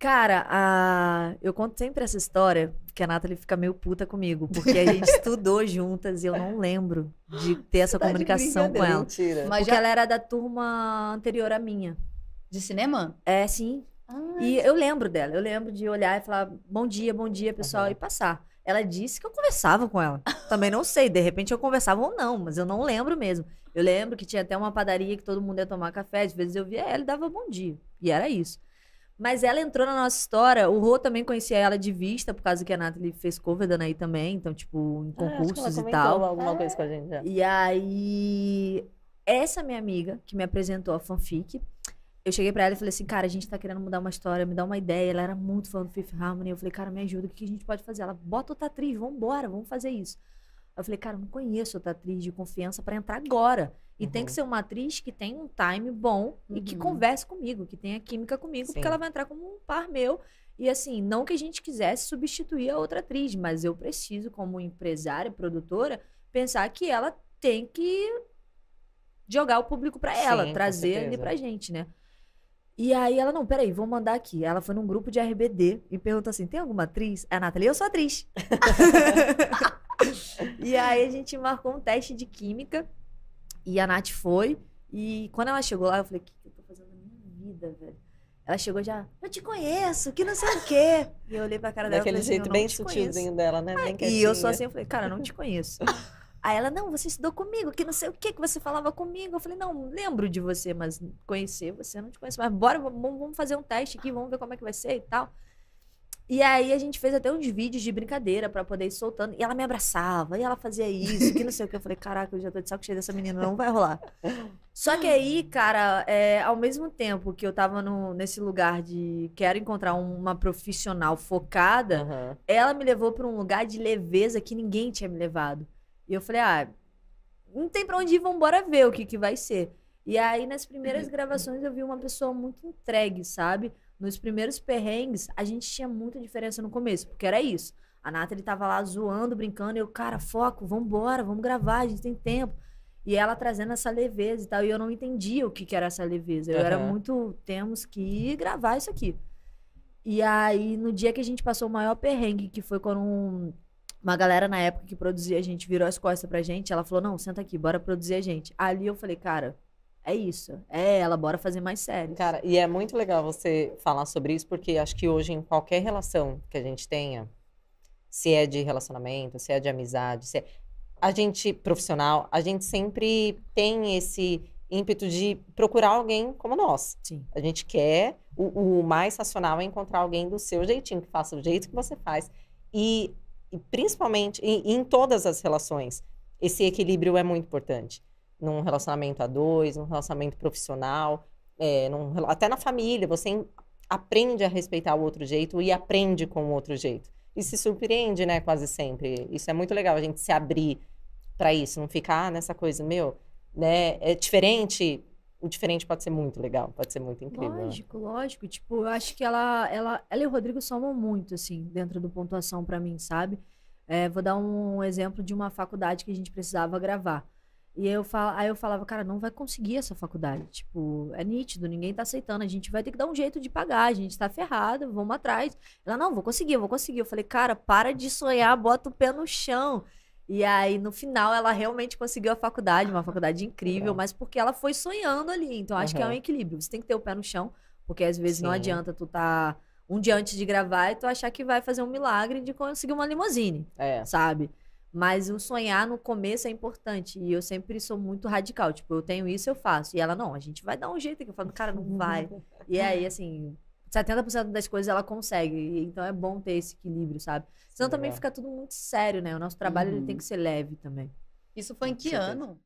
Cara, a... eu conto sempre essa história que a Nathalie fica meio puta comigo, porque a gente estudou juntas e eu não lembro de ter essa tá comunicação com ela. Mentira. Mas porque já... ela era da turma anterior à minha. De cinema? É, sim. Ah, e eu lembro dela, eu lembro de olhar e falar bom dia, bom dia, pessoal, uhum. e passar. Ela disse que eu conversava com ela. Também não sei, de repente eu conversava ou não, mas eu não lembro mesmo. Eu lembro que tinha até uma padaria que todo mundo ia tomar café, às vezes eu via ela e dava bom dia. E era isso. Mas ela entrou na nossa história. O Rô também conhecia ela de vista, por causa que a Nathalie fez cover da Anaí também. Então, tipo, em ah, concursos ah, e tal. alguma coisa com a gente. Já. É. E aí, essa minha amiga, que me apresentou a fanfic, eu cheguei pra ela e falei assim, cara, a gente tá querendo mudar uma história, me dá uma ideia. Ela era muito fã do Fifth Harmony. Eu falei, cara, me ajuda, o que a gente pode fazer? Ela, bota outra atriz, vambora, vamos fazer isso. Eu falei, cara, eu não conheço outra atriz de confiança para entrar agora. E uhum. tem que uhum. ser uma atriz que tem um time bom uhum. e que uhum. converse comigo, que tenha química comigo, Sim. porque ela vai entrar como um par meu. E assim, não que a gente quisesse substituir a outra atriz, mas eu preciso, como empresária, produtora, pensar que ela tem que jogar o público para ela, Sim, trazer ele pra gente, né? E aí ela, não, peraí, vou mandar aqui. Ela foi num grupo de RBD e perguntou assim: tem alguma atriz? É a Nathalie, eu sou atriz. e aí a gente marcou um teste de química e a Nath foi. E quando ela chegou lá, eu falei: o que, eu tô fazendo na minha vida, velho? Ela chegou já, eu te conheço, que não sei o quê. E eu olhei pra cara dela. Daquele falei, assim, jeito bem sutilzinho dela, né? Bem e eu só assim, eu falei, cara, não te conheço. Aí ela, não, você estudou comigo, que não sei o que que você falava comigo. Eu falei, não, lembro de você, mas conhecer você, não te conheço. Mas bora, vamos fazer um teste aqui, vamos ver como é que vai ser e tal. E aí a gente fez até uns vídeos de brincadeira para poder ir soltando. E ela me abraçava, e ela fazia isso, que não sei o que. Eu falei, caraca, eu já tô de saco cheio dessa menina, não vai rolar. Só que aí, cara, é, ao mesmo tempo que eu tava no, nesse lugar de quero encontrar uma profissional focada, uhum. ela me levou para um lugar de leveza que ninguém tinha me levado. E eu falei, ah, não tem pra onde ir, vambora ver o que, que vai ser. E aí, nas primeiras gravações, eu vi uma pessoa muito entregue, sabe? nos primeiros perrengues, a gente tinha muita diferença no começo, porque era isso. A Nathalie tava lá zoando, brincando, e eu, cara, foco, vambora, vamos gravar, a gente tem tempo. E ela trazendo essa leveza e tal, e eu não entendia o que, que era essa leveza. Eu uhum. era muito, temos que gravar isso aqui. E aí, no dia que a gente passou o maior perrengue, que foi quando um, uma galera na época que produzia a gente virou as costas pra gente, ela falou: Não, senta aqui, bora produzir a gente. Ali eu falei, cara, é isso. É ela, bora fazer mais séries. Cara, e é muito legal você falar sobre isso, porque acho que hoje, em qualquer relação que a gente tenha, se é de relacionamento, se é de amizade, se é... a gente profissional, a gente sempre tem esse ímpeto de procurar alguém como nós. Sim. A gente quer, o, o mais racional é encontrar alguém do seu jeitinho, que faça do jeito que você faz. E, e principalmente, e, e em todas as relações, esse equilíbrio é muito importante num relacionamento a dois, num relacionamento profissional, é, num, até na família. Você aprende a respeitar o outro jeito e aprende com o outro jeito. E se surpreende, né, quase sempre. Isso é muito legal, a gente se abrir para isso, não ficar nessa coisa, meu, né, é diferente. O diferente pode ser muito legal, pode ser muito incrível. Né? Lógico, lógico. Tipo, eu acho que ela, ela, ela e o Rodrigo somam muito, assim, dentro do pontuação para mim, sabe? É, vou dar um exemplo de uma faculdade que a gente precisava gravar. E eu aí eu falava, cara, não vai conseguir essa faculdade. Tipo, é nítido, ninguém tá aceitando. A gente vai ter que dar um jeito de pagar, a gente tá ferrado, vamos atrás. Ela, não, vou conseguir, vou conseguir. Eu falei, cara, para de sonhar, bota o pé no chão. E aí, no final, ela realmente conseguiu a faculdade, uma faculdade incrível, mas porque ela foi sonhando ali. Então, acho uhum. que é um equilíbrio. Você tem que ter o pé no chão, porque às vezes Sim. não adianta tu tá um dia antes de gravar e tu achar que vai fazer um milagre de conseguir uma limusine é. sabe? Mas o sonhar no começo é importante. E eu sempre sou muito radical. Tipo, eu tenho isso, eu faço. E ela, não, a gente vai dar um jeito aqui. Eu falo, cara, não vai. E aí, assim, 70% das coisas ela consegue. Então é bom ter esse equilíbrio, sabe? Senão também fica tudo muito sério, né? O nosso trabalho uhum. ele tem que uhum. ser leve também. Isso foi em que ano?